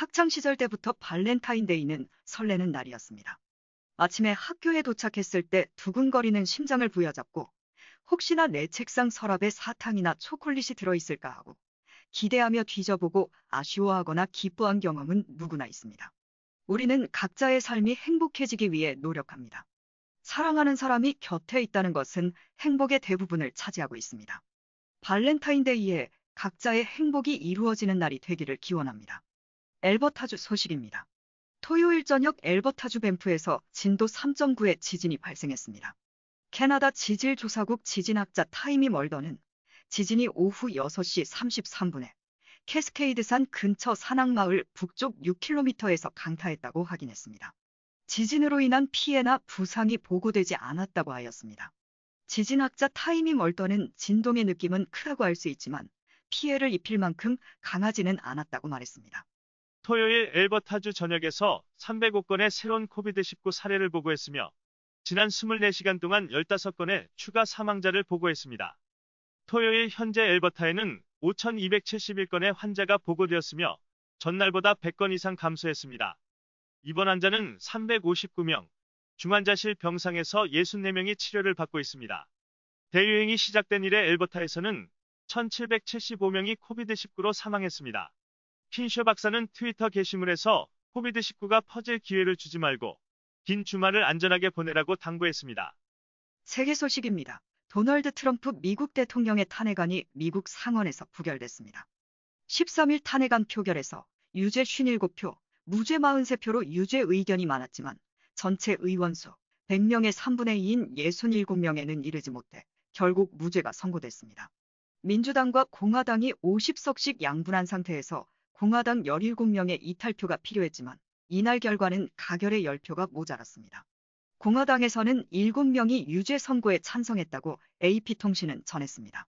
학창시절 때부터 발렌타인데이는 설레는 날이었습니다. 아침에 학교에 도착했을 때 두근거리는 심장을 부여잡고 혹시나 내 책상 서랍에 사탕이나 초콜릿이 들어있을까 하고 기대하며 뒤져보고 아쉬워하거나 기뻐한 경험은 누구나 있습니다. 우리는 각자의 삶이 행복해지기 위해 노력합니다. 사랑하는 사람이 곁에 있다는 것은 행복의 대부분을 차지하고 있습니다. 발렌타인데이에 각자의 행복이 이루어지는 날이 되기를 기원합니다. 엘버타주 소식입니다. 토요일 저녁 엘버타주 뱀프에서 진도 3.9의 지진이 발생했습니다. 캐나다 지질조사국 지진학자 타이미 멀더는 지진이 오후 6시 33분에 캐스케이드산 근처 산악마을 북쪽 6km에서 강타했다고 확인했습니다. 지진으로 인한 피해나 부상이 보고되지 않았다고 하였습니다. 지진학자 타이미 멀더는 진동의 느낌은 크다고 할 수 있지만 피해를 입힐 만큼 강하지는 않았다고 말했습니다. 토요일 엘버타주 전역에서 305건의 새로운 코비드-19 사례를 보고했으며 지난 24시간 동안 15건의 추가 사망자를 보고했습니다. 토요일 현재 엘버타에는 5,271건의 환자가 보고되었으며 전날보다 100건 이상 감소했습니다. 이번 환자는 359명, 중환자실 병상에서 64명이 치료를 받고 있습니다. 대유행이 시작된 이래 엘버타에서는 1,775명이 코비드-19로 사망했습니다. 킨셔 박사는 트위터 게시물에서 코비드19가 퍼질 기회를 주지 말고 긴 주말을 안전하게 보내라고 당부했습니다. 세계 소식입니다. 도널드 트럼프 미국 대통령의 탄핵안이 미국 상원에서 부결됐습니다. 13일 탄핵안 표결에서 유죄 57표, 무죄 43표로 유죄 의견이 많았지만 전체 의원수 100명의 3분의 2인 67명에는 이르지 못해 결국 무죄가 선고됐습니다. 민주당과 공화당이 50석씩 양분한 상태에서 공화당 17명의 이탈표가 필요했지만 이날 결과는 가결의 10표가 모자랐습니다. 공화당에서는 7명이 유죄 선고에 찬성했다고 AP통신은 전했습니다.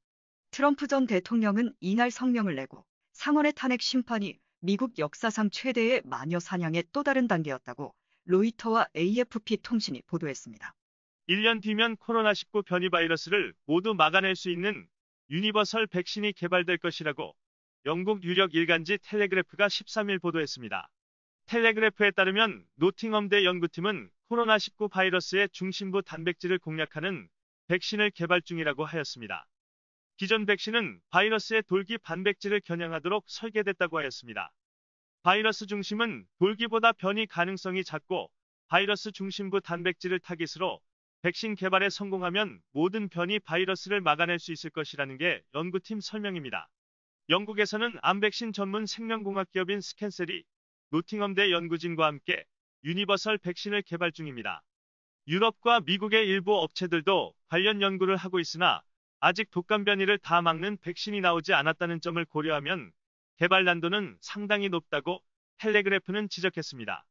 트럼프 전 대통령은 이날 성명을 내고 상원의 탄핵 심판이 미국 역사상 최대의 마녀 사냥의 또 다른 단계였다고 로이터와 AFP 통신이 보도했습니다. 1년 뒤면 코로나19 변이 바이러스를 모두 막아낼 수 있는 유니버설 백신이 개발될 것이라고 영국 유력 일간지 텔레그래프가 13일 보도했습니다. 텔레그래프에 따르면 노팅엄대 연구팀은 코로나19 바이러스의 중심부 단백질을 공략하는 백신을 개발 중이라고 하였습니다. 기존 백신은 바이러스의 돌기 단백질을 겨냥하도록 설계됐다고 하였습니다. 바이러스 중심은 돌기보다 변이 가능성이 작고 바이러스 중심부 단백질을 타깃으로 백신 개발에 성공하면 모든 변이 바이러스를 막아낼 수 있을 것이라는 게 연구팀 설명입니다. 영국에서는 암 백신 전문 생명공학 기업인 스캔셀이 노팅엄대 연구진과 함께 유니버설 백신을 개발 중입니다. 유럽과 미국의 일부 업체들도 관련 연구를 하고 있으나 아직 독감 변이를 다 막는 백신이 나오지 않았다는 점을 고려하면 개발 난도는 상당히 높다고 텔레그래프는 지적했습니다.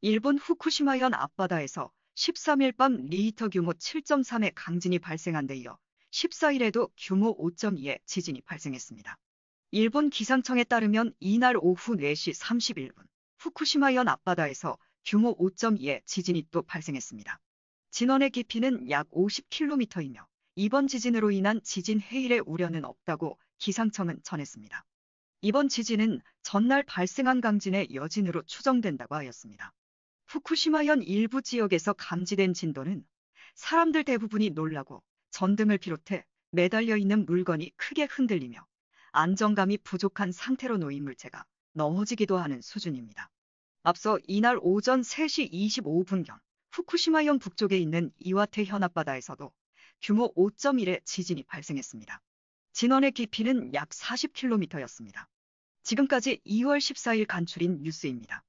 일본 후쿠시마현 앞바다에서 13일 밤 리히터 규모 7.3의 강진이 발생한 데 이어 14일에도 규모 5.2의 지진이 발생했습니다. 일본 기상청에 따르면 이날 오후 4시 31분 후쿠시마현 앞바다에서 규모 5.2의 지진이 또 발생했습니다. 진원의 깊이는 약 50km이며 이번 지진으로 인한 지진 해일의 우려는 없다고 기상청은 전했습니다. 이번 지진은 전날 발생한 강진의 여진으로 추정된다고 하였습니다. 후쿠시마현 일부 지역에서 감지된 진도는 사람들 대부분이 놀라고 전등을 비롯해 매달려 있는 물건이 크게 흔들리며 안정감이 부족한 상태로 놓인 물체가 넘어지기도 하는 수준입니다. 앞서 이날 오전 3시 25분경 후쿠시마현 북쪽에 있는 이와테 현 앞바다에서도 규모 5.1의 지진이 발생했습니다. 진원의 깊이는 약 40km였습니다. 지금까지 2월 14일 간출인 뉴스입니다.